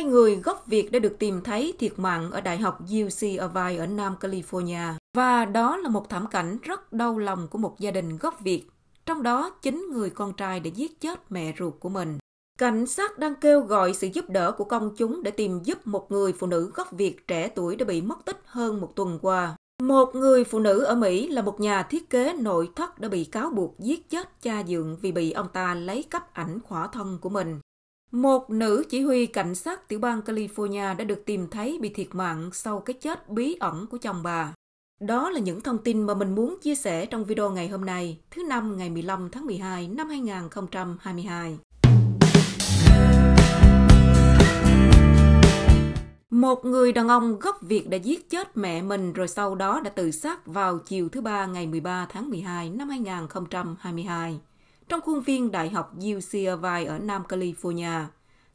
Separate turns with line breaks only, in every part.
Hai người gốc Việt đã được tìm thấy thiệt mạng ở Đại học UC Irvine ở Nam California. Và đó là một thảm cảnh rất đau lòng của một gia đình gốc Việt, trong đó chính người con trai đã giết chết mẹ ruột của mình. Cảnh sát đang kêu gọi sự giúp đỡ của công chúng để tìm giúp một người phụ nữ gốc Việt trẻ tuổi đã bị mất tích hơn một tuần qua. Một người phụ nữ ở Mỹ là một nhà thiết kế nội thất đã bị cáo buộc giết chết cha dượng vì bị ông ta lấy cắp ảnh khỏa thân của mình. Một nữ chỉ huy cảnh sát tiểu bang California đã được tìm thấy bị thiệt mạng sau cái chết bí ẩn của chồng bà. Đó là những thông tin mà mình muốn chia sẻ trong video ngày hôm nay, thứ năm ngày 15 tháng 12 năm 2022. Một người đàn ông gốc Việt đã giết chết mẹ mình rồi sau đó đã tự sát vào chiều thứ ba ngày 13 tháng 12 năm 2022 trong khuôn viên Đại học UCLA ở Nam California.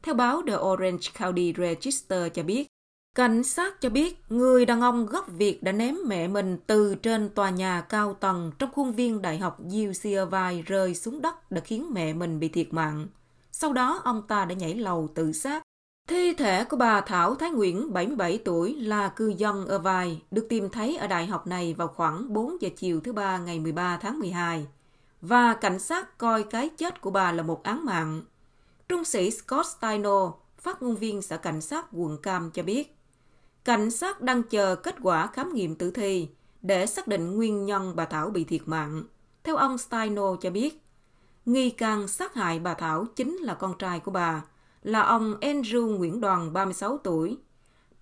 Theo báo The Orange County Register cho biết, cảnh sát cho biết người đàn ông gốc Việt đã ném mẹ mình từ trên tòa nhà cao tầng trong khuôn viên Đại học UCLA rơi xuống đất đã khiến mẹ mình bị thiệt mạng. Sau đó, ông ta đã nhảy lầu tự sát. Thi thể của bà Thảo Thái Nguyễn, 77 tuổi, là cư dân ở Irvine, được tìm thấy ở đại học này vào khoảng 4 giờ chiều thứ ba ngày 13 tháng 12 và cảnh sát coi cái chết của bà là một án mạng. Trung sĩ Scott Steino, phát ngôn viên sở cảnh sát quận Cam cho biết, cảnh sát đang chờ kết quả khám nghiệm tử thi để xác định nguyên nhân bà Thảo bị thiệt mạng. Theo ông Steino cho biết, nghi can sát hại bà Thảo chính là con trai của bà, là ông Andrew Nguyễn Đoàn, 36 tuổi.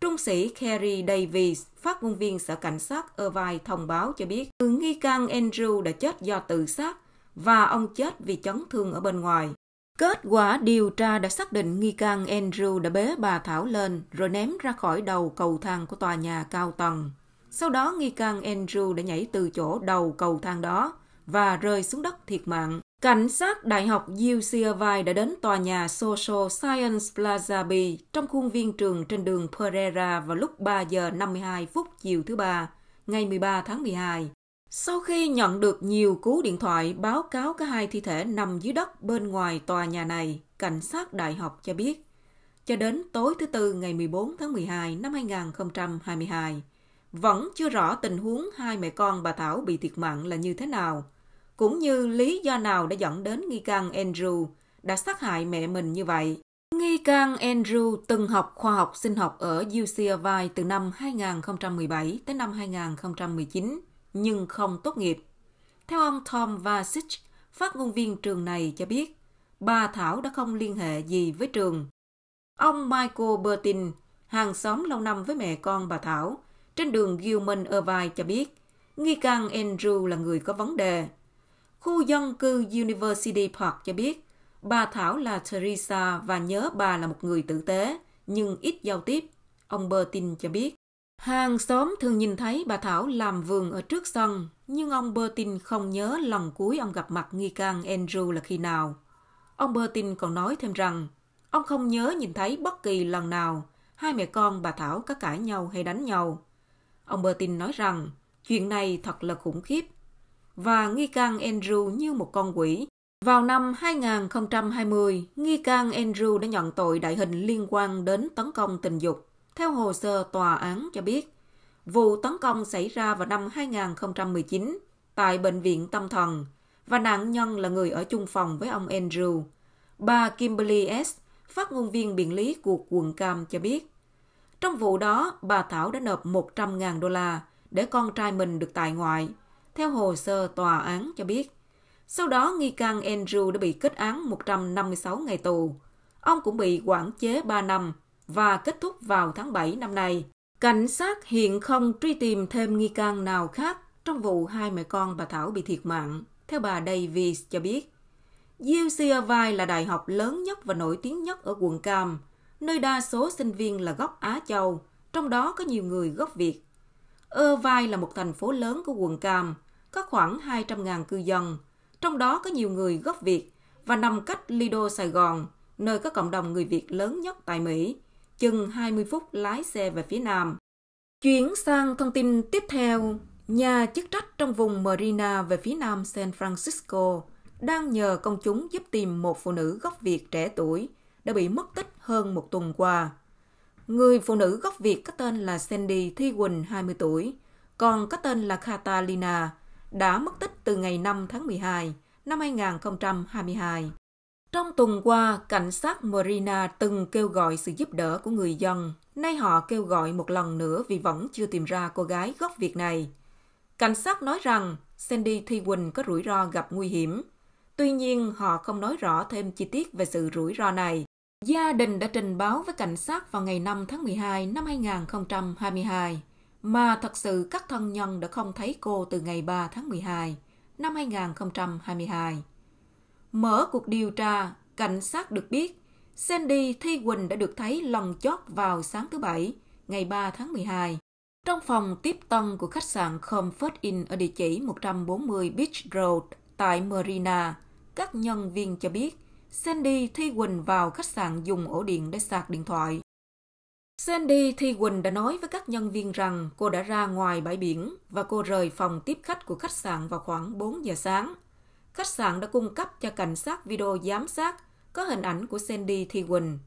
Trung sĩ Kerry Davis, phát ngôn viên sở cảnh sát Irvine thông báo cho biết, nghi can Andrew đã chết do tự sát và ông chết vì chấn thương ở bên ngoài. Kết quả điều tra đã xác định nghi can Andrew đã bế bà Thảo lên rồi ném ra khỏi đầu cầu thang của tòa nhà cao tầng. Sau đó nghi can Andrew đã nhảy từ chỗ đầu cầu thang đó và rơi xuống đất thiệt mạng. Cảnh sát Đại học UCLA đã đến tòa nhà Social Science Plaza B trong khuôn viên trường trên đường Pereira vào lúc 3 giờ 52 phút chiều thứ Ba, ngày 13 tháng 12. Sau khi nhận được nhiều cú điện thoại báo cáo cả hai thi thể nằm dưới đất bên ngoài tòa nhà này, cảnh sát đại học cho biết, cho đến tối thứ Tư ngày 14 tháng 12 năm 2022, vẫn chưa rõ tình huống hai mẹ con bà Thảo bị thiệt mạng là như thế nào, cũng như lý do nào đã dẫn đến nghi can Andrew đã sát hại mẹ mình như vậy. Nghi can Andrew từng học khoa học sinh học ở UCLA từ năm 2017 tới năm 2019 nhưng không tốt nghiệp. Theo ông Tom Vasich, phát ngôn viên trường này cho biết, bà Thảo đã không liên hệ gì với trường. Ông Michael Bertin, hàng xóm lâu năm với mẹ con bà Thảo, trên đường Gilman Irvine cho biết, nghi can Andrew là người có vấn đề. Khu dân cư University Park cho biết, bà Thảo là Teresa và nhớ bà là một người tử tế, nhưng ít giao tiếp. Ông Bertin cho biết. Hàng xóm thường nhìn thấy bà Thảo làm vườn ở trước sân, nhưng ông Bertin không nhớ lần cuối ông gặp mặt nghi can Andrew là khi nào. Ông Bertin còn nói thêm rằng, ông không nhớ nhìn thấy bất kỳ lần nào hai mẹ con bà Thảo có cãi nhau hay đánh nhau. Ông Bertin nói rằng, chuyện này thật là khủng khiếp. Và nghi can Andrew như một con quỷ. Vào năm 2020, nghi can Andrew đã nhận tội đại hình liên quan đến tấn công tình dục theo hồ sơ tòa án cho biết, vụ tấn công xảy ra vào năm 2019 tại Bệnh viện Tâm thần và nạn nhân là người ở chung phòng với ông Andrew. Bà Kimberly S., phát ngôn viên biện lý của quận Cam cho biết, trong vụ đó, bà Thảo đã nộp 100.000 đô la để con trai mình được tại ngoại, theo hồ sơ tòa án cho biết. Sau đó, nghi can Andrew đã bị kết án 156 ngày tù. Ông cũng bị quản chế 3 năm và kết thúc vào tháng 7 năm nay. Cảnh sát hiện không truy tìm thêm nghi can nào khác trong vụ hai mẹ con bà Thảo bị thiệt mạng, theo bà Davis cho biết. UCLY là đại học lớn nhất và nổi tiếng nhất ở quận Cam, nơi đa số sinh viên là gốc Á Châu, trong đó có nhiều người gốc Việt. Irvine là một thành phố lớn của quận Cam, có khoảng 200.000 cư dân, trong đó có nhiều người gốc Việt và nằm cách Lido Sài Gòn, nơi có cộng đồng người Việt lớn nhất tại Mỹ chừng 20 phút lái xe về phía nam. Chuyển sang thông tin tiếp theo, nhà chức trách trong vùng Marina về phía nam San Francisco đang nhờ công chúng giúp tìm một phụ nữ gốc Việt trẻ tuổi đã bị mất tích hơn một tuần qua. Người phụ nữ gốc Việt có tên là Sandy Thi Quỳnh, 20 tuổi, còn có tên là Catalina, đã mất tích từ ngày 5 tháng 12 năm 2022. Trong tuần qua, cảnh sát Marina từng kêu gọi sự giúp đỡ của người dân. Nay họ kêu gọi một lần nữa vì vẫn chưa tìm ra cô gái gốc Việt này. Cảnh sát nói rằng Sandy Thi Quỳnh có rủi ro gặp nguy hiểm. Tuy nhiên, họ không nói rõ thêm chi tiết về sự rủi ro này. Gia đình đã trình báo với cảnh sát vào ngày 5 tháng 12 năm 2022, mà thật sự các thân nhân đã không thấy cô từ ngày 3 tháng 12 năm 2022. Mở cuộc điều tra, cảnh sát được biết Sandy Thi Quỳnh đã được thấy lần chót vào sáng thứ Bảy, ngày 3 tháng 12, trong phòng tiếp tân của khách sạn Comfort Inn ở địa chỉ 140 Beach Road tại Marina. Các nhân viên cho biết Sandy Thi Quỳnh vào khách sạn dùng ổ điện để sạc điện thoại. Sandy Thi Quỳnh đã nói với các nhân viên rằng cô đã ra ngoài bãi biển và cô rời phòng tiếp khách của khách sạn vào khoảng 4 giờ sáng khách sạn đã cung cấp cho cảnh sát video giám sát có hình ảnh của Sandy Thi Quỳnh.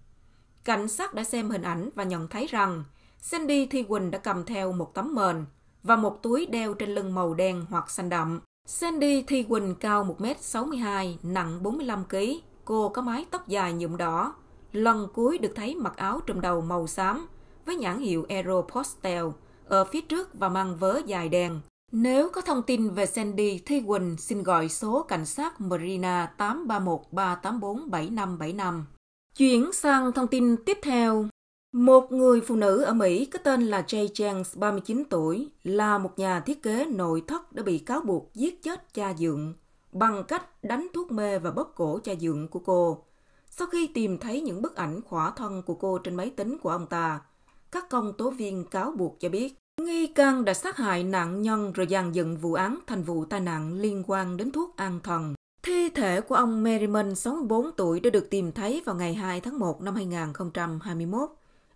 Cảnh sát đã xem hình ảnh và nhận thấy rằng Sandy Thi Quỳnh đã cầm theo một tấm mền và một túi đeo trên lưng màu đen hoặc xanh đậm. Sandy Thi Quỳnh cao 1m62, nặng 45kg. Cô có mái tóc dài nhuộm đỏ. Lần cuối được thấy mặc áo trùm đầu màu xám với nhãn hiệu Aeropostale ở phía trước và mang vớ dài đen. Nếu có thông tin về Sandy, Thi Quỳnh xin gọi số cảnh sát Marina 831 384 7575. Chuyển sang thông tin tiếp theo. Một người phụ nữ ở Mỹ có tên là Jay Chance, 39 tuổi, là một nhà thiết kế nội thất đã bị cáo buộc giết chết cha dượng bằng cách đánh thuốc mê và bóp cổ cha dượng của cô. Sau khi tìm thấy những bức ảnh khỏa thân của cô trên máy tính của ông ta, các công tố viên cáo buộc cho biết Nghi can đã sát hại nạn nhân rồi dàn dựng vụ án thành vụ tai nạn liên quan đến thuốc an thần. Thi thể của ông Merriman, 64 tuổi, đã được tìm thấy vào ngày 2 tháng 1 năm 2021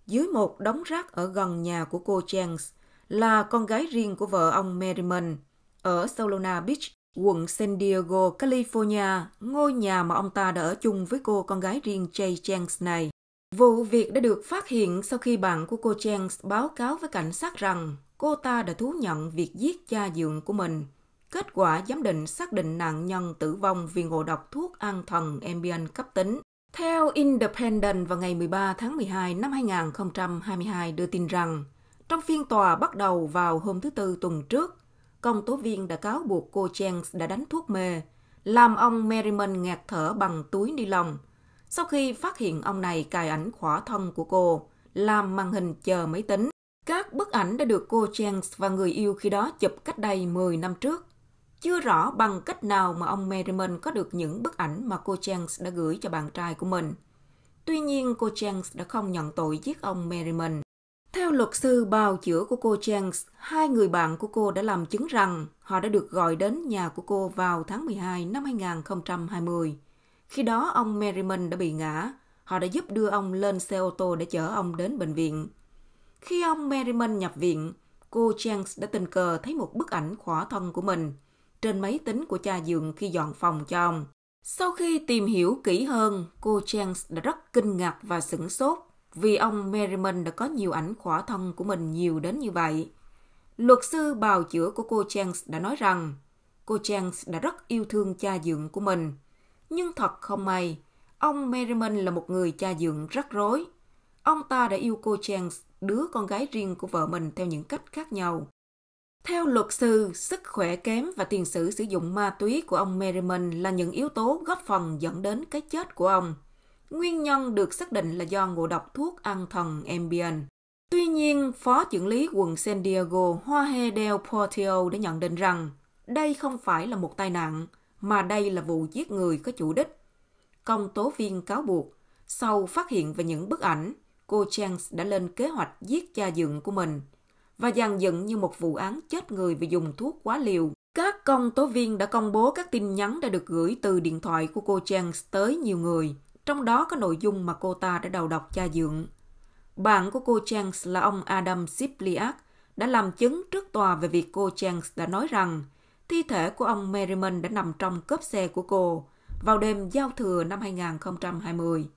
dưới một đống rác ở gần nhà của cô Chance là con gái riêng của vợ ông Merriman ở Solana Beach, quận San Diego, California, ngôi nhà mà ông ta đã ở chung với cô con gái riêng Jay Chance này. Vụ việc đã được phát hiện sau khi bạn của cô Chance báo cáo với cảnh sát rằng cô ta đã thú nhận việc giết cha dượng của mình. Kết quả giám định xác định nạn nhân tử vong vì ngộ độc thuốc an thần Ambien cấp tính. Theo Independent vào ngày 13 tháng 12 năm 2022 đưa tin rằng, trong phiên tòa bắt đầu vào hôm thứ Tư tuần trước, công tố viên đã cáo buộc cô Chance đã đánh thuốc mê, làm ông Merriman ngạt thở bằng túi ni lông – sau khi phát hiện ông này cài ảnh khỏa thân của cô, làm màn hình chờ máy tính. Các bức ảnh đã được cô Chance và người yêu khi đó chụp cách đây 10 năm trước. Chưa rõ bằng cách nào mà ông Merriman có được những bức ảnh mà cô Chance đã gửi cho bạn trai của mình. Tuy nhiên, cô Chance đã không nhận tội giết ông Merriman. Theo luật sư bào chữa của cô Chance, hai người bạn của cô đã làm chứng rằng họ đã được gọi đến nhà của cô vào tháng 12 năm 2020. Khi đó ông Merriman đã bị ngã. Họ đã giúp đưa ông lên xe ô tô để chở ông đến bệnh viện. Khi ông Merriman nhập viện, cô Jenks đã tình cờ thấy một bức ảnh khỏa thân của mình trên máy tính của cha giường khi dọn phòng cho ông. Sau khi tìm hiểu kỹ hơn, cô Jenks đã rất kinh ngạc và sửng sốt vì ông Merriman đã có nhiều ảnh khỏa thân của mình nhiều đến như vậy. Luật sư bào chữa của cô Jenks đã nói rằng cô Jenks đã rất yêu thương cha dượng của mình nhưng thật không may, ông Merriman là một người cha dượng rắc rối. Ông ta đã yêu cô Chance, đứa con gái riêng của vợ mình theo những cách khác nhau. Theo luật sư, sức khỏe kém và tiền sử sử dụng ma túy của ông Merriman là những yếu tố góp phần dẫn đến cái chết của ông. Nguyên nhân được xác định là do ngộ độc thuốc an thần Ambien. Tuy nhiên, Phó trưởng lý quận San Diego Hoa He Del Portillo đã nhận định rằng đây không phải là một tai nạn, mà đây là vụ giết người có chủ đích. Công tố viên cáo buộc, sau phát hiện về những bức ảnh, cô Chance đã lên kế hoạch giết cha dựng của mình và dàn dựng như một vụ án chết người vì dùng thuốc quá liều. Các công tố viên đã công bố các tin nhắn đã được gửi từ điện thoại của cô Chance tới nhiều người, trong đó có nội dung mà cô ta đã đầu độc cha dượng. Bạn của cô Chance là ông Adam Sipliak đã làm chứng trước tòa về việc cô Chance đã nói rằng Thi thể của ông Merriman đã nằm trong cốp xe của cô vào đêm giao thừa năm 2020.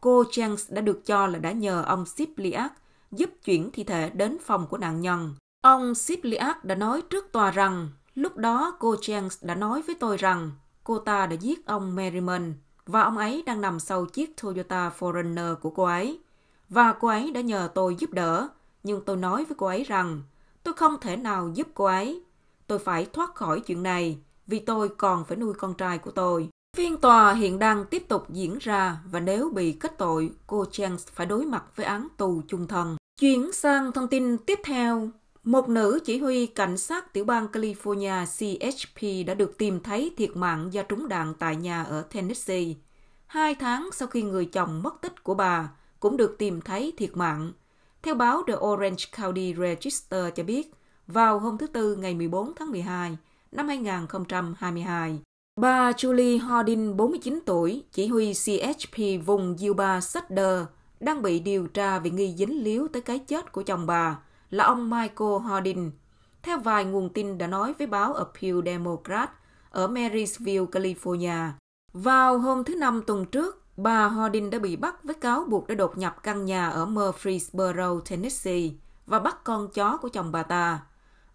Cô Jenks đã được cho là đã nhờ ông Sipliak giúp chuyển thi thể đến phòng của nạn nhân. Ông Sipliak đã nói trước tòa rằng lúc đó cô Jenks đã nói với tôi rằng cô ta đã giết ông Merriman và ông ấy đang nằm sau chiếc Toyota Forerunner của cô ấy. Và cô ấy đã nhờ tôi giúp đỡ, nhưng tôi nói với cô ấy rằng tôi không thể nào giúp cô ấy tôi phải thoát khỏi chuyện này vì tôi còn phải nuôi con trai của tôi. Phiên tòa hiện đang tiếp tục diễn ra và nếu bị kết tội, cô Chance phải đối mặt với án tù chung thân. Chuyển sang thông tin tiếp theo. Một nữ chỉ huy cảnh sát tiểu bang California CHP đã được tìm thấy thiệt mạng do trúng đạn tại nhà ở Tennessee. Hai tháng sau khi người chồng mất tích của bà cũng được tìm thấy thiệt mạng. Theo báo The Orange County Register cho biết, vào hôm thứ Tư ngày 14 tháng 12 năm 2022. Bà Julie Hardin, 49 tuổi, chỉ huy CHP vùng Yuba Sadder, đang bị điều tra vì nghi dính líu tới cái chết của chồng bà là ông Michael Hardin. Theo vài nguồn tin đã nói với báo Appeal Democrat ở Marysville, California, vào hôm thứ Năm tuần trước, bà Hardin đã bị bắt với cáo buộc đã đột nhập căn nhà ở Murfreesboro, Tennessee và bắt con chó của chồng bà ta.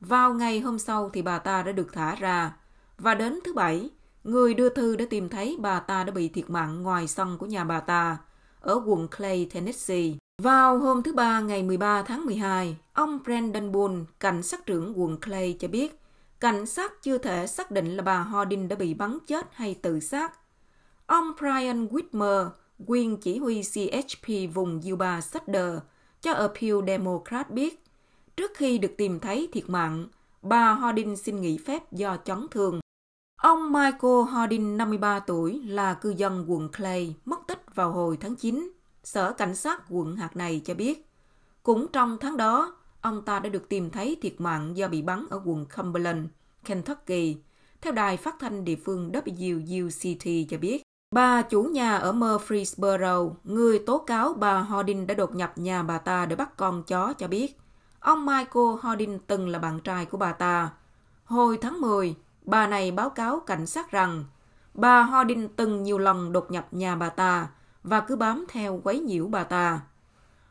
Vào ngày hôm sau thì bà ta đã được thả ra. Và đến thứ bảy, người đưa thư đã tìm thấy bà ta đã bị thiệt mạng ngoài sân của nhà bà ta, ở quận Clay, Tennessee. Vào hôm thứ Ba ngày 13 tháng 12, ông Brandon Boone, cảnh sát trưởng quận Clay cho biết, cảnh sát chưa thể xác định là bà Hardin đã bị bắn chết hay tự sát. Ông Brian Whitmer, quyền chỉ huy CHP vùng Yuba Sutter, cho Appeal Democrat biết Trước khi được tìm thấy thiệt mạng, bà Hardin xin nghỉ phép do chấn thương. Ông Michael Hardin, 53 tuổi, là cư dân quận Clay, mất tích vào hồi tháng 9. Sở Cảnh sát quận hạt này cho biết. Cũng trong tháng đó, ông ta đã được tìm thấy thiệt mạng do bị bắn ở quận Cumberland, Kentucky, theo đài phát thanh địa phương WUCT cho biết. Bà chủ nhà ở Murfreesboro, người tố cáo bà Hardin đã đột nhập nhà bà ta để bắt con chó cho biết Ông Michael Hardin từng là bạn trai của bà ta. Hồi tháng 10, bà này báo cáo cảnh sát rằng bà Hardin từng nhiều lần đột nhập nhà bà ta và cứ bám theo quấy nhiễu bà ta.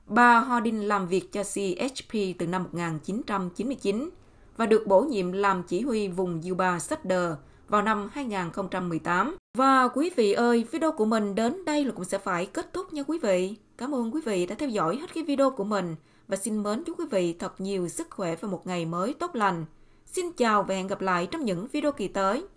Bà Hardin làm việc cho CHP từ năm 1999 và được bổ nhiệm làm chỉ huy vùng Yuba Sector vào năm 2018. Và quý vị ơi, video của mình đến đây là cũng sẽ phải kết thúc nha quý vị. Cảm ơn quý vị đã theo dõi hết cái video của mình và xin mến chúc quý vị thật nhiều sức khỏe và một ngày mới tốt lành. Xin chào và hẹn gặp lại trong những video kỳ tới.